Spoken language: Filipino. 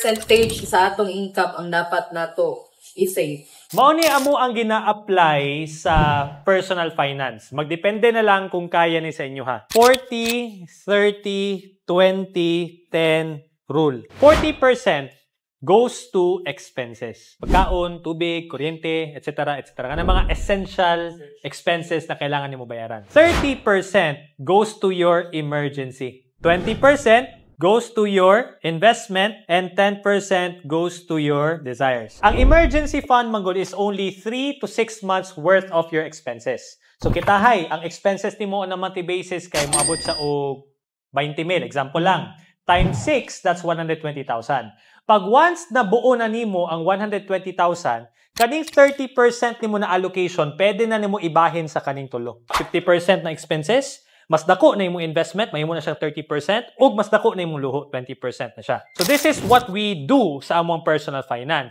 percentage sa atong income ang dapat nato i-save. Mao ni amo ang gina-apply sa personal finance. Magdepende na lang kung kaya ni sa inyo ha. 40, 30, 20, 10 rule. 40% goes to expenses. Pagkaon, tubig, kuryente, etc. etc. Ang mga essential expenses na kailangan nimo bayaran. 30% goes to your emergency. 20% goes to your investment and 10% goes to your desires. Ang emergency fund, Manggol, is only 3 to 6 months worth of your expenses. So kitahay, ang expenses ni mo on a monthly basis kay maabot sa og 20 mil. Example lang. Times 6, that's 120,000. Pag once na buo na nimo ang 120,000, kaning 30% nimo na allocation, pwede na nimo ibahin sa kaning tulo. 50% na expenses, mas dako na imong investment, mahimo na siyang 30%, ug mas dako na imong luho, 20% na siya. So this is what we do sa among personal finance.